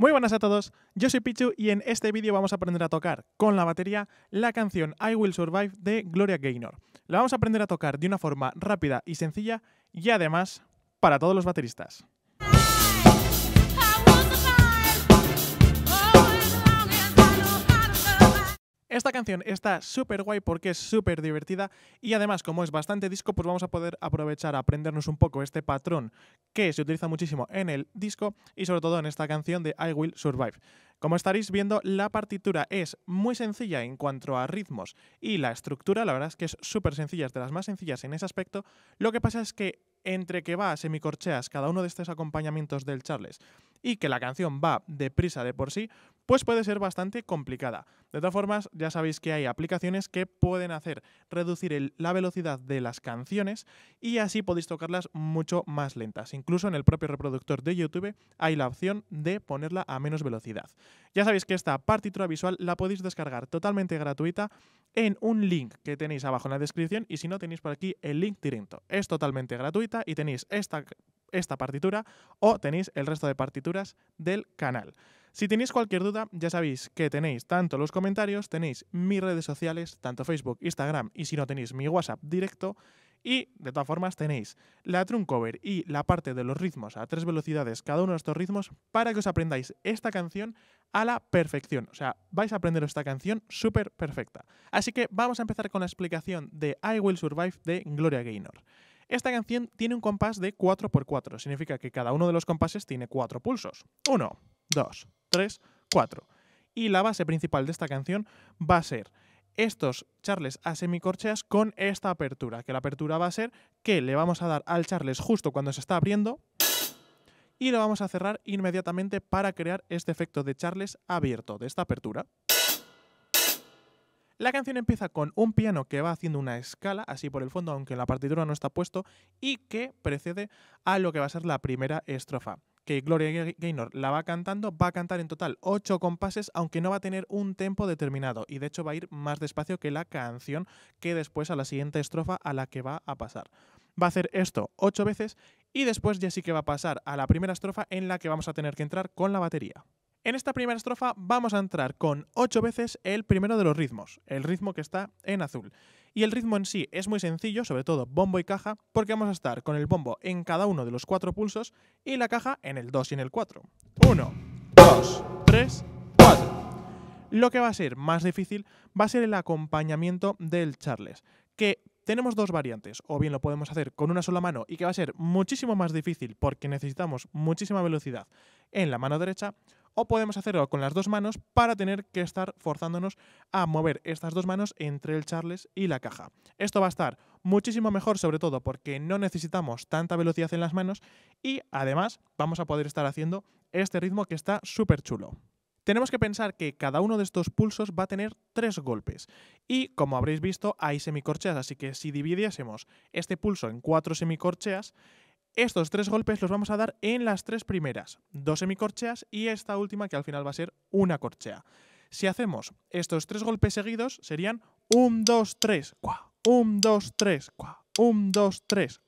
Muy buenas a todos, yo soy Pichu y en este vídeo vamos a aprender a tocar con la batería la canción I Will Survive de Gloria Gaynor. La vamos a aprender a tocar de una forma rápida y sencilla y además para todos los bateristas. Esta canción está súper guay porque es súper divertida y además como es bastante disco pues vamos a poder aprovechar, a aprendernos un poco este patrón que se utiliza muchísimo en el disco y sobre todo en esta canción de I Will Survive. Como estaréis viendo, la partitura es muy sencilla en cuanto a ritmos y la estructura, la verdad es que es súper sencilla, es de las más sencillas en ese aspecto. Lo que pasa es que entre que va a semicorcheas cada uno de estos acompañamientos del Charles y que la canción va deprisa de por sí, pues puede ser bastante complicada. De todas formas, ya sabéis que hay aplicaciones que pueden hacer reducir la velocidad de las canciones y así podéis tocarlas mucho más lentas. Incluso en el propio reproductor de YouTube hay la opción de ponerla a menos velocidad. Ya sabéis que esta partitura visual la podéis descargar totalmente gratuita en un link que tenéis abajo en la descripción y si no tenéis por aquí el link directo. Es totalmente gratuita y tenéis esta, esta partitura o tenéis el resto de partituras del canal. Si tenéis cualquier duda, ya sabéis que tenéis tanto los comentarios, tenéis mis redes sociales, tanto Facebook, Instagram y si no tenéis mi WhatsApp directo. Y de todas formas tenéis la True Cover y la parte de los ritmos a tres velocidades, cada uno de estos ritmos, para que os aprendáis esta canción a la perfección. O sea, vais a aprender esta canción súper perfecta. Así que vamos a empezar con la explicación de I Will Survive de Gloria Gaynor. Esta canción tiene un compás de 4x4, significa que cada uno de los compases tiene cuatro pulsos. Uno... 2, 3, 4. Y la base principal de esta canción va a ser estos charles a semicorcheas con esta apertura, que la apertura va a ser que le vamos a dar al charles justo cuando se está abriendo y lo vamos a cerrar inmediatamente para crear este efecto de charles abierto de esta apertura. La canción empieza con un piano que va haciendo una escala, así por el fondo, aunque la partitura no está puesto, y que precede a lo que va a ser la primera estrofa que Gloria Gaynor la va cantando, va a cantar en total ocho compases, aunque no va a tener un tempo determinado, y de hecho va a ir más despacio que la canción que después a la siguiente estrofa a la que va a pasar. Va a hacer esto ocho veces y después ya sí que va a pasar a la primera estrofa en la que vamos a tener que entrar con la batería. En esta primera estrofa vamos a entrar con ocho veces el primero de los ritmos, el ritmo que está en azul. Y el ritmo en sí es muy sencillo, sobre todo bombo y caja, porque vamos a estar con el bombo en cada uno de los cuatro pulsos y la caja en el 2 y en el 4. 1, 2, 3, 4. Lo que va a ser más difícil va a ser el acompañamiento del charles, que tenemos dos variantes, o bien lo podemos hacer con una sola mano y que va a ser muchísimo más difícil porque necesitamos muchísima velocidad en la mano derecha, o podemos hacerlo con las dos manos para tener que estar forzándonos a mover estas dos manos entre el charles y la caja. Esto va a estar muchísimo mejor sobre todo porque no necesitamos tanta velocidad en las manos y además vamos a poder estar haciendo este ritmo que está súper chulo. Tenemos que pensar que cada uno de estos pulsos va a tener tres golpes y, como habréis visto, hay semicorcheas, así que si dividiésemos este pulso en cuatro semicorcheas, estos tres golpes los vamos a dar en las tres primeras, dos semicorcheas y esta última que al final va a ser una corchea. Si hacemos estos tres golpes seguidos, serían 1, 2, 3, 1, 2, 3, 1, 2, 3,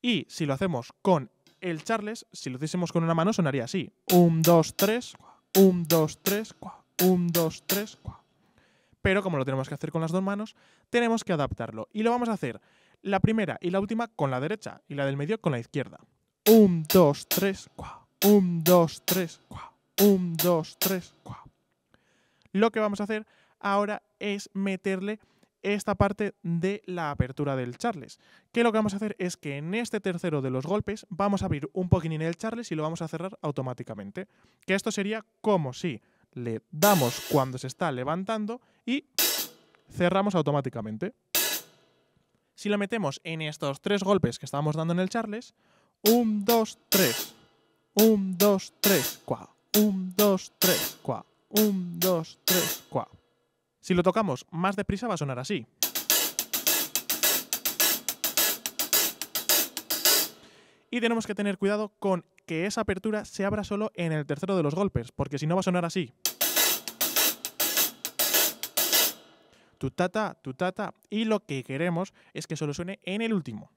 Y si lo hacemos con el charles, si lo hiciésemos con una mano, sonaría así. 1, 2, 3, 1, 2, 3, 1, 2, 3, Pero como lo tenemos que hacer con las dos manos, tenemos que adaptarlo. Y lo vamos a hacer la primera y la última con la derecha y la del medio con la izquierda. Un, dos, tres, 4. 1, 2, 3, 4. 1, 2, 3, 4. Lo que vamos a hacer ahora es meterle esta parte de la apertura del charles. Que lo que vamos a hacer es que en este tercero de los golpes vamos a abrir un poquitín el charles y lo vamos a cerrar automáticamente. Que esto sería como si le damos cuando se está levantando y cerramos automáticamente. Si lo metemos en estos tres golpes que estábamos dando en el Charles, 1, 2, 3, 1, 2, 3, 4 1, 2, 3, 4 1, 2, 3, 4 Si lo tocamos más deprisa va a sonar así. Y tenemos que tener cuidado con que esa apertura se abra solo en el tercero de los golpes, porque si no va a sonar así. tata, tu tata, y lo que queremos es que solo suene en el último.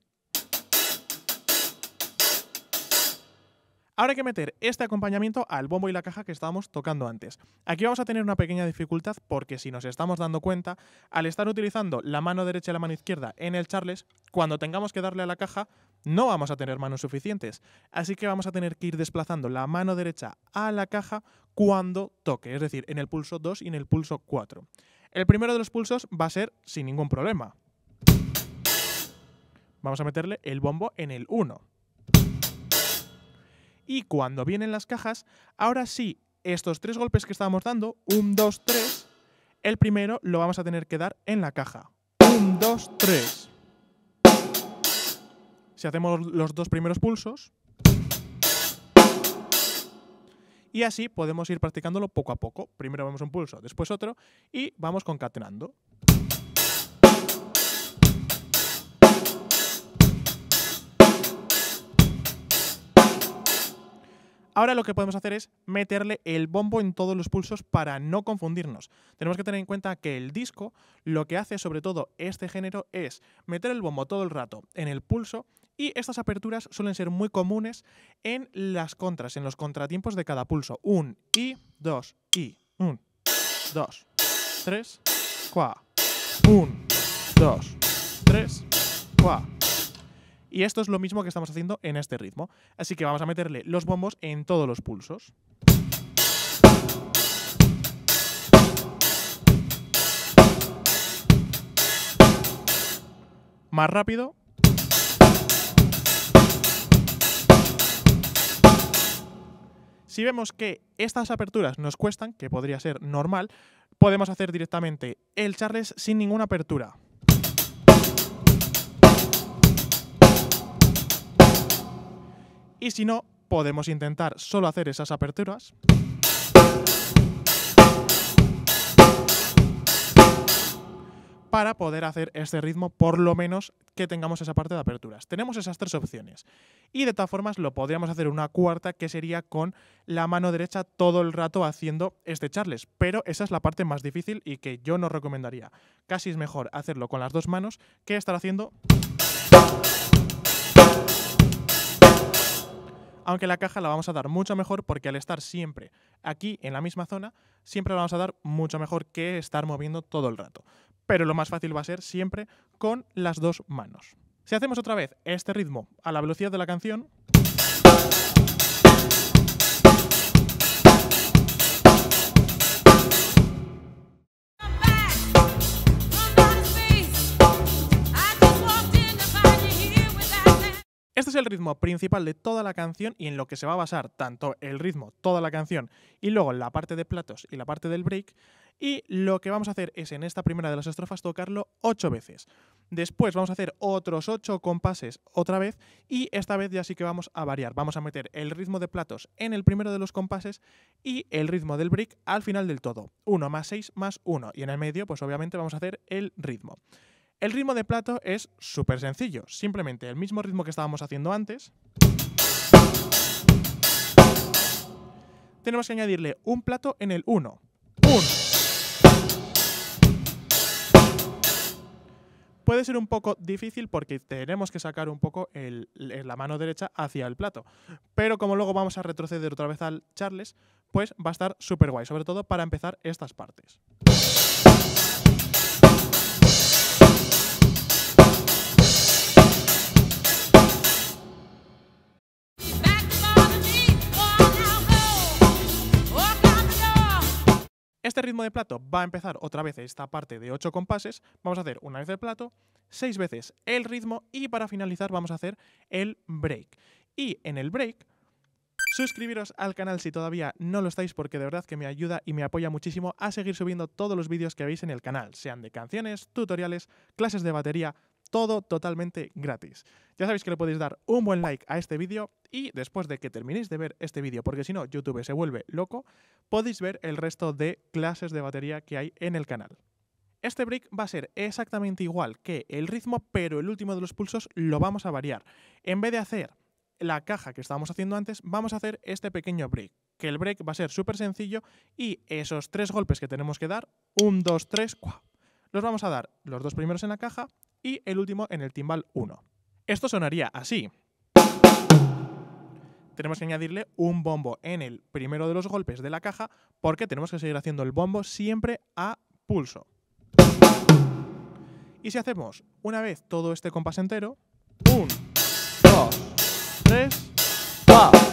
Ahora hay que meter este acompañamiento al bombo y la caja que estábamos tocando antes. Aquí vamos a tener una pequeña dificultad porque si nos estamos dando cuenta, al estar utilizando la mano derecha y la mano izquierda en el charles, cuando tengamos que darle a la caja, no vamos a tener manos suficientes. Así que vamos a tener que ir desplazando la mano derecha a la caja cuando toque, es decir, en el pulso 2 y en el pulso 4. El primero de los pulsos va a ser sin ningún problema. Vamos a meterle el bombo en el 1. Y cuando vienen las cajas, ahora sí, estos tres golpes que estábamos dando, 1, 2, 3, el primero lo vamos a tener que dar en la caja. 1, 2, 3. Si hacemos los dos primeros pulsos, Y así podemos ir practicándolo poco a poco. Primero vemos un pulso, después otro y vamos concatenando. Ahora lo que podemos hacer es meterle el bombo en todos los pulsos para no confundirnos. Tenemos que tener en cuenta que el disco lo que hace sobre todo este género es meter el bombo todo el rato en el pulso y estas aperturas suelen ser muy comunes en las contras, en los contratiempos de cada pulso. Un, y, dos, y, un, dos, tres, cuá. Un, dos, tres, cuá. Y esto es lo mismo que estamos haciendo en este ritmo. Así que vamos a meterle los bombos en todos los pulsos. Más rápido. Si vemos que estas aperturas nos cuestan, que podría ser normal, podemos hacer directamente el charles sin ninguna apertura. Y si no, podemos intentar solo hacer esas aperturas. para poder hacer este ritmo, por lo menos que tengamos esa parte de aperturas. Tenemos esas tres opciones. Y de todas formas lo podríamos hacer una cuarta, que sería con la mano derecha todo el rato haciendo este charles. Pero esa es la parte más difícil y que yo no recomendaría. Casi es mejor hacerlo con las dos manos que estar haciendo... aunque la caja la vamos a dar mucho mejor porque al estar siempre aquí en la misma zona, siempre la vamos a dar mucho mejor que estar moviendo todo el rato pero lo más fácil va a ser siempre con las dos manos. Si hacemos otra vez este ritmo a la velocidad de la canción, Este es el ritmo principal de toda la canción y en lo que se va a basar tanto el ritmo, toda la canción y luego la parte de platos y la parte del break y lo que vamos a hacer es en esta primera de las estrofas tocarlo ocho veces. Después vamos a hacer otros ocho compases otra vez y esta vez ya sí que vamos a variar. Vamos a meter el ritmo de platos en el primero de los compases y el ritmo del brick al final del todo. 1 más 6 más 1 y en el medio pues obviamente vamos a hacer el ritmo. El ritmo de plato es súper sencillo, simplemente el mismo ritmo que estábamos haciendo antes. Tenemos que añadirle un plato en el 1. 1. puede ser un poco difícil porque tenemos que sacar un poco la mano derecha hacia el plato. Pero como luego vamos a retroceder otra vez al Charles, pues va a estar súper guay, sobre todo para empezar estas partes. este ritmo de plato va a empezar otra vez esta parte de 8 compases. Vamos a hacer una vez el plato, 6 veces el ritmo y para finalizar vamos a hacer el break. Y en el break Suscribiros al canal si todavía no lo estáis porque de verdad que me ayuda y me apoya muchísimo a seguir subiendo todos los vídeos que veis en el canal, sean de canciones, tutoriales, clases de batería, todo totalmente gratis. Ya sabéis que le podéis dar un buen like a este vídeo y después de que terminéis de ver este vídeo, porque si no YouTube se vuelve loco, podéis ver el resto de clases de batería que hay en el canal. Este break va a ser exactamente igual que el ritmo, pero el último de los pulsos lo vamos a variar. En vez de hacer la caja que estábamos haciendo antes, vamos a hacer este pequeño break. Que el break va a ser súper sencillo y esos tres golpes que tenemos que dar, un, dos, tres, los vamos a dar los dos primeros en la caja y el último en el timbal 1. Esto sonaría así. Tenemos que añadirle un bombo en el primero de los golpes de la caja porque tenemos que seguir haciendo el bombo siempre a pulso. Y si hacemos una vez todo este compás entero, 1, 2, 3, 4.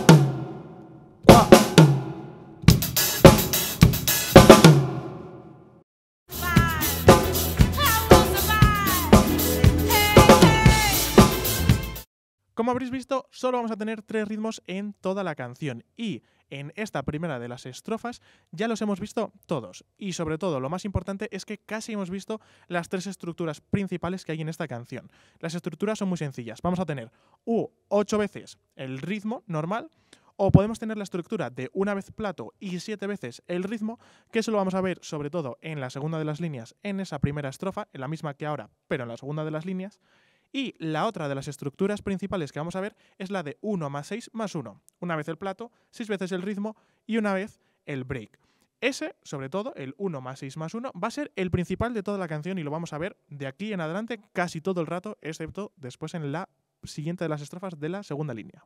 Como habréis visto, solo vamos a tener tres ritmos en toda la canción y en esta primera de las estrofas ya los hemos visto todos. Y sobre todo, lo más importante es que casi hemos visto las tres estructuras principales que hay en esta canción. Las estructuras son muy sencillas. Vamos a tener U ocho veces el ritmo normal, o podemos tener la estructura de una vez plato y siete veces el ritmo, que eso lo vamos a ver sobre todo en la segunda de las líneas, en esa primera estrofa, en la misma que ahora, pero en la segunda de las líneas. Y la otra de las estructuras principales que vamos a ver es la de 1 más 6 más 1. Una vez el plato, 6 veces el ritmo y una vez el break. Ese, sobre todo, el 1 más 6 más 1, va a ser el principal de toda la canción y lo vamos a ver de aquí en adelante casi todo el rato, excepto después en la siguiente de las estrofas de la segunda línea.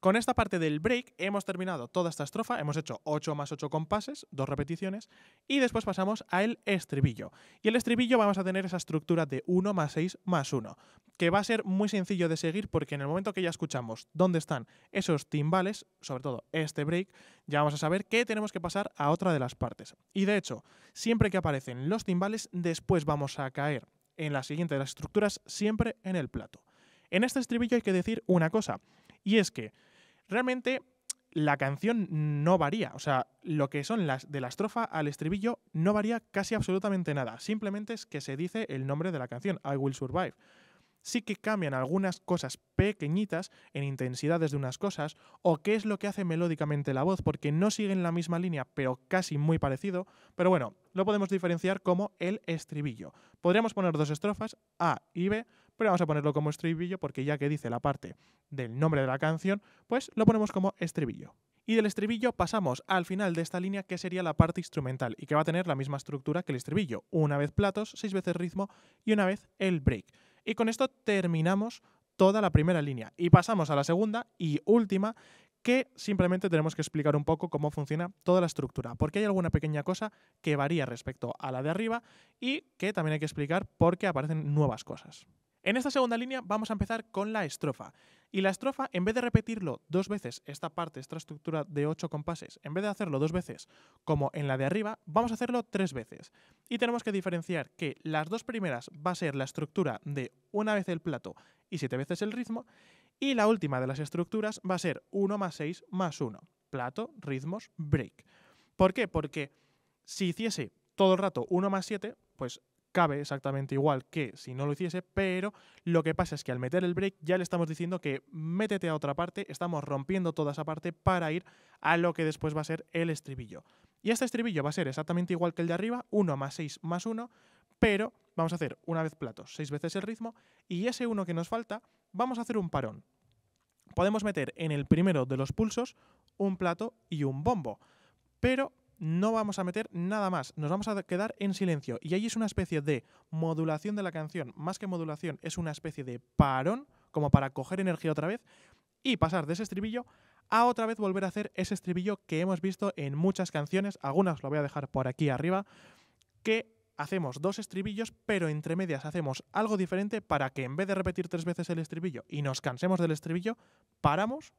Con esta parte del break hemos terminado toda esta estrofa, hemos hecho 8 más 8 compases, dos repeticiones, y después pasamos al estribillo. Y el estribillo vamos a tener esa estructura de 1 más 6 más 1, que va a ser muy sencillo de seguir porque en el momento que ya escuchamos dónde están esos timbales, sobre todo este break, ya vamos a saber que tenemos que pasar a otra de las partes. Y de hecho, siempre que aparecen los timbales, después vamos a caer en la siguiente de las estructuras, siempre en el plato. En este estribillo hay que decir una cosa, y es que Realmente la canción no varía, o sea, lo que son las de la estrofa al estribillo no varía casi absolutamente nada, simplemente es que se dice el nombre de la canción, I Will Survive sí que cambian algunas cosas pequeñitas en intensidades de unas cosas o qué es lo que hace melódicamente la voz, porque no siguen la misma línea, pero casi muy parecido. Pero bueno, lo podemos diferenciar como el estribillo. Podríamos poner dos estrofas, A y B, pero vamos a ponerlo como estribillo porque ya que dice la parte del nombre de la canción, pues lo ponemos como estribillo. Y del estribillo pasamos al final de esta línea que sería la parte instrumental y que va a tener la misma estructura que el estribillo. Una vez platos, seis veces ritmo y una vez el break. Y con esto terminamos toda la primera línea y pasamos a la segunda y última que simplemente tenemos que explicar un poco cómo funciona toda la estructura, porque hay alguna pequeña cosa que varía respecto a la de arriba y que también hay que explicar porque aparecen nuevas cosas. En esta segunda línea vamos a empezar con la estrofa. Y la estrofa, en vez de repetirlo dos veces, esta parte, esta estructura de ocho compases, en vez de hacerlo dos veces como en la de arriba, vamos a hacerlo tres veces. Y tenemos que diferenciar que las dos primeras va a ser la estructura de una vez el plato y siete veces el ritmo, y la última de las estructuras va a ser 1 más 6 más 1, plato, ritmos, break. ¿Por qué? Porque si hiciese todo el rato 1 más 7, pues cabe exactamente igual que si no lo hiciese, pero lo que pasa es que al meter el break ya le estamos diciendo que métete a otra parte, estamos rompiendo toda esa parte para ir a lo que después va a ser el estribillo. Y este estribillo va a ser exactamente igual que el de arriba, 1 más 6 más 1, pero vamos a hacer una vez platos, 6 veces el ritmo, y ese 1 que nos falta, vamos a hacer un parón. Podemos meter en el primero de los pulsos un plato y un bombo, pero no vamos a meter nada más, nos vamos a quedar en silencio. Y ahí es una especie de modulación de la canción, más que modulación, es una especie de parón, como para coger energía otra vez y pasar de ese estribillo a otra vez volver a hacer ese estribillo que hemos visto en muchas canciones, algunas lo voy a dejar por aquí arriba, que hacemos dos estribillos, pero entre medias hacemos algo diferente para que en vez de repetir tres veces el estribillo y nos cansemos del estribillo, paramos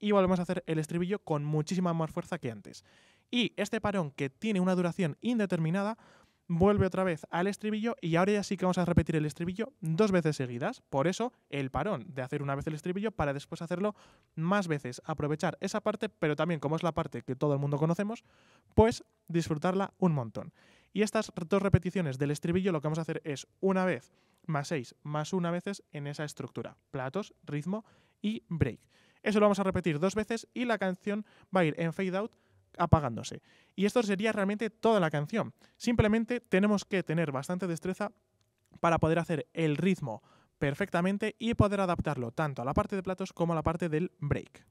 y volvemos a hacer el estribillo con muchísima más fuerza que antes. Y este parón, que tiene una duración indeterminada, vuelve otra vez al estribillo y ahora ya sí que vamos a repetir el estribillo dos veces seguidas. Por eso el parón de hacer una vez el estribillo para después hacerlo más veces, aprovechar esa parte, pero también como es la parte que todo el mundo conocemos, pues disfrutarla un montón. Y estas dos repeticiones del estribillo lo que vamos a hacer es una vez más seis más una veces en esa estructura, platos, ritmo y break. Eso lo vamos a repetir dos veces y la canción va a ir en fade out apagándose. Y esto sería realmente toda la canción. Simplemente tenemos que tener bastante destreza para poder hacer el ritmo perfectamente y poder adaptarlo tanto a la parte de platos como a la parte del break.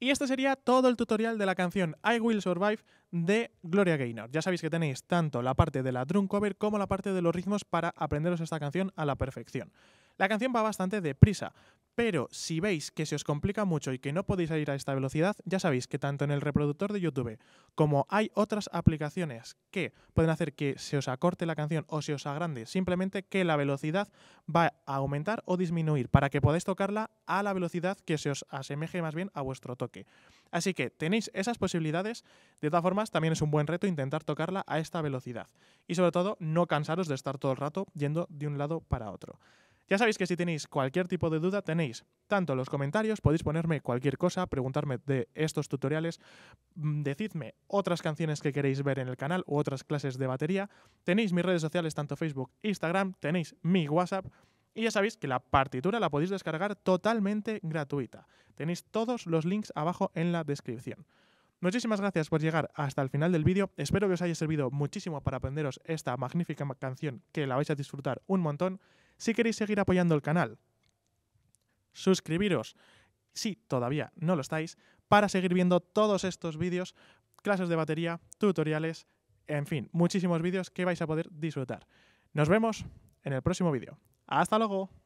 Y este sería todo el tutorial de la canción I Will Survive de Gloria Gaynor. Ya sabéis que tenéis tanto la parte de la drum cover como la parte de los ritmos para aprenderos esta canción a la perfección. La canción va bastante deprisa, pero si veis que se os complica mucho y que no podéis ir a esta velocidad, ya sabéis que tanto en el reproductor de YouTube como hay otras aplicaciones que pueden hacer que se os acorte la canción o se os agrande, simplemente que la velocidad va a aumentar o disminuir para que podáis tocarla a la velocidad que se os asemeje más bien a vuestro toque. Así que tenéis esas posibilidades. De todas formas, también es un buen reto intentar tocarla a esta velocidad. Y sobre todo, no cansaros de estar todo el rato yendo de un lado para otro. Ya sabéis que si tenéis cualquier tipo de duda, tenéis tanto los comentarios, podéis ponerme cualquier cosa, preguntarme de estos tutoriales, mm, decidme otras canciones que queréis ver en el canal u otras clases de batería. Tenéis mis redes sociales, tanto Facebook, Instagram, tenéis mi WhatsApp. Y ya sabéis que la partitura la podéis descargar totalmente gratuita. Tenéis todos los links abajo en la descripción. Muchísimas gracias por llegar hasta el final del vídeo. Espero que os haya servido muchísimo para aprenderos esta magnífica canción que la vais a disfrutar un montón si queréis seguir apoyando el canal. Suscribiros, si todavía no lo estáis, para seguir viendo todos estos vídeos, clases de batería, tutoriales, en fin, muchísimos vídeos que vais a poder disfrutar. Nos vemos en el próximo vídeo. ¡Hasta luego!